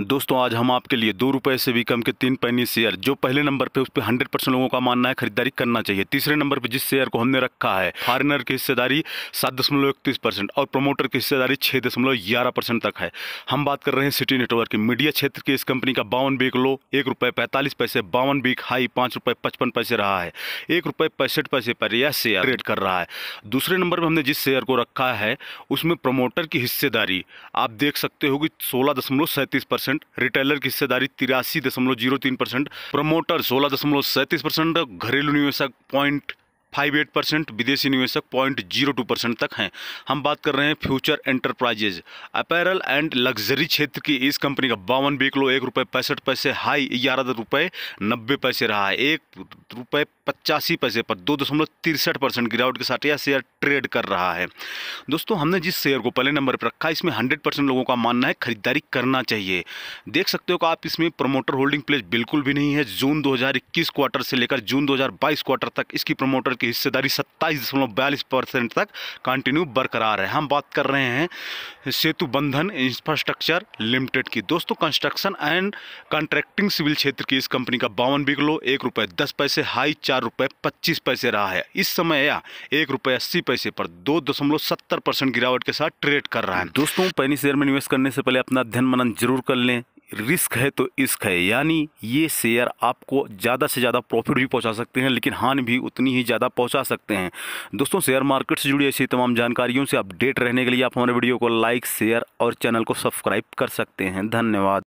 दोस्तों आज हम आपके लिए दो रुपये से भी कम के तीन पैनी शेयर जो पहले नंबर पे उस पर हंड्रेड परसेंट लोगों का मानना है खरीदारी करना चाहिए तीसरे नंबर पे जिस शेयर को हमने रखा है फॉरनर की हिस्सेदारी सात दशमलव इकतीस परसेंट और प्रमोटर की हिस्सेदारी छः दशमलव ग्यारह परसेंट तक है हम बात कर रहे हैं सिटी नेटवर्क की मीडिया क्षेत्र की इस कंपनी का बावन बीक लो एक रुपये पैंतालीस पैसे बावन बीक हाई पाँच रुपये पचपन पैसे रहा है एक रुपये पैंसठ पैसे पर यह शेयर ट्रेड कर रहा है दूसरे नंबर पर हमने जिस शेयर को रखा है उसमें प्रमोटर की हिस्सेदारी आप देख सकते हो कि सोलह दशमलव सैंतीस परसेंट परसेंट रिटेलर की हिस्सेदारी तिरासी दशमलव जीरो तीन परसेंट प्रमोटर सोलह दशमलव सैंतीस परसेंट घरेलू निवेशक पॉइंट फाइव एट परसेंट विदेशी निवेशक पॉइंट जीरो टू परसेंट तक हैं हम बात कर रहे हैं Future Enterprises apparel and luxury क्षेत्र की इस कंपनी का बावन बिकलो एक रुपये पैंसठ पैसे हाई ग्यारह रुपये नब्बे पैसे रहा है एक रुपये पचासी पैसे पर दो दशमलव तिरसठ परसेंट गिरावट के साथ यह शेयर ट्रेड कर रहा है दोस्तों हमने जिस शेयर को पहले नंबर पर रखा इसमें हंड्रेड परसेंट लोगों का मानना है खरीदारी करना चाहिए देख सकते हो कि आप इसमें प्रमोटर होल्डिंग प्लेस बिल्कुल भी नहीं है जून दो क्वार्टर से लेकर जून दो क्वार्टर तक इसकी प्रमोटर की की हिस्सेदारी सत्ताईस दशमलव बयालीस परसेंट तक कंटिन्यू बरकरार है हम बात कर रहे हैं सेतु बंधन इंफ्रास्ट्रक्चर लिमिटेड की दोस्तों कंस्ट्रक्शन एंड कॉन्ट्रैक्टिंग सिविल क्षेत्र की इस कंपनी का बावन बिगलो एक रुपये दस पैसे हाई चार रुपये पच्चीस पैसे रहा है इस समय यह एक रुपये अस्सी पैसे पर दो दशमलव सत्तर परसेंट गिरावट के साथ ट्रेड कर रहा है दोस्तों पैनी शेयर में निवेश करने से पहले अपना अध्ययन मनन जरूर कर लें रिस्क है तो इस्क है यानी ये शेयर आपको ज़्यादा से ज़्यादा प्रॉफिट भी पहुंचा सकते हैं लेकिन हानि भी उतनी ही ज़्यादा पहुंचा सकते हैं दोस्तों शेयर मार्केट से जुड़ी ऐसी तमाम जानकारियों से अपडेट रहने के लिए आप हमारे वीडियो को लाइक शेयर और चैनल को सब्सक्राइब कर सकते हैं धन्यवाद